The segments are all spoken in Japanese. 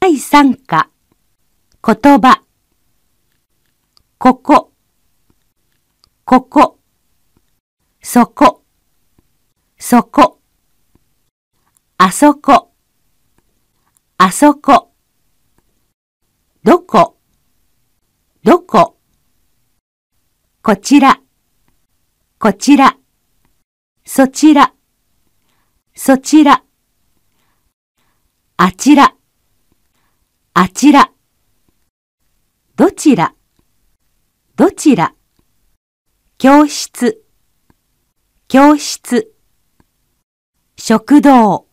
第3課言葉ここここそこそこあそこあそこどこどここちらこちら、そちら、そちら、あちら、あちら、どちら、どちら、教室、教室、食堂、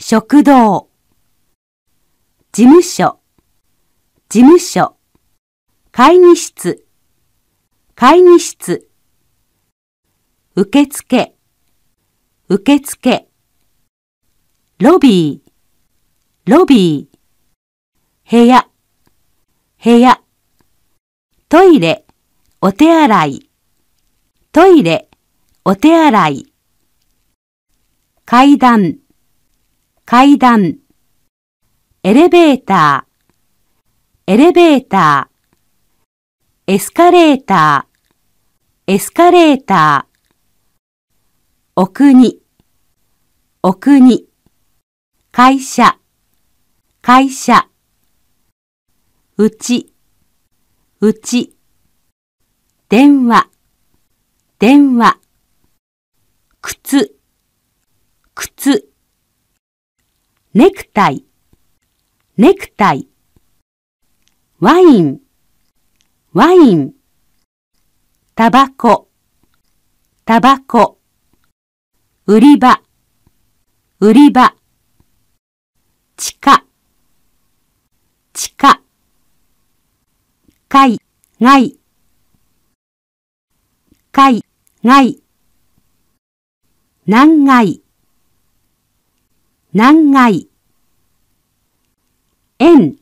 食堂、事務所、事務所、会議室、会議室、受付、受付。ロビー、ロビー。部屋、部屋。トイレ、お手洗い。トイレ、お手洗い。階段、階段。エレベーター、エレベーター。エスカレーター、エスカレーター。お国、お国、会社、会社、うち、うち、電話、電話、靴、靴、ネクタイ、ネクタイ、ワイン、ワイン、タバコ、タバコ、売り場、売り場。地下、地下。海外、海外。南外、南外。円、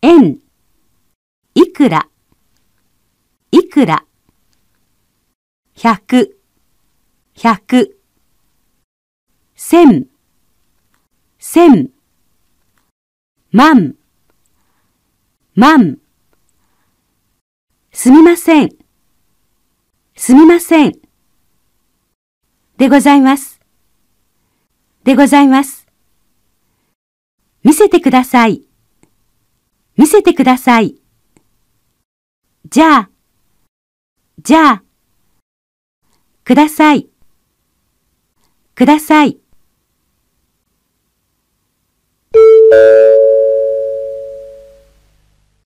円。いくら、いくら。百。百、千、千、万、万。すみません、すみません。でございます。でございます。見せてください。見せてください。じゃあ、じゃあ、ください。ください。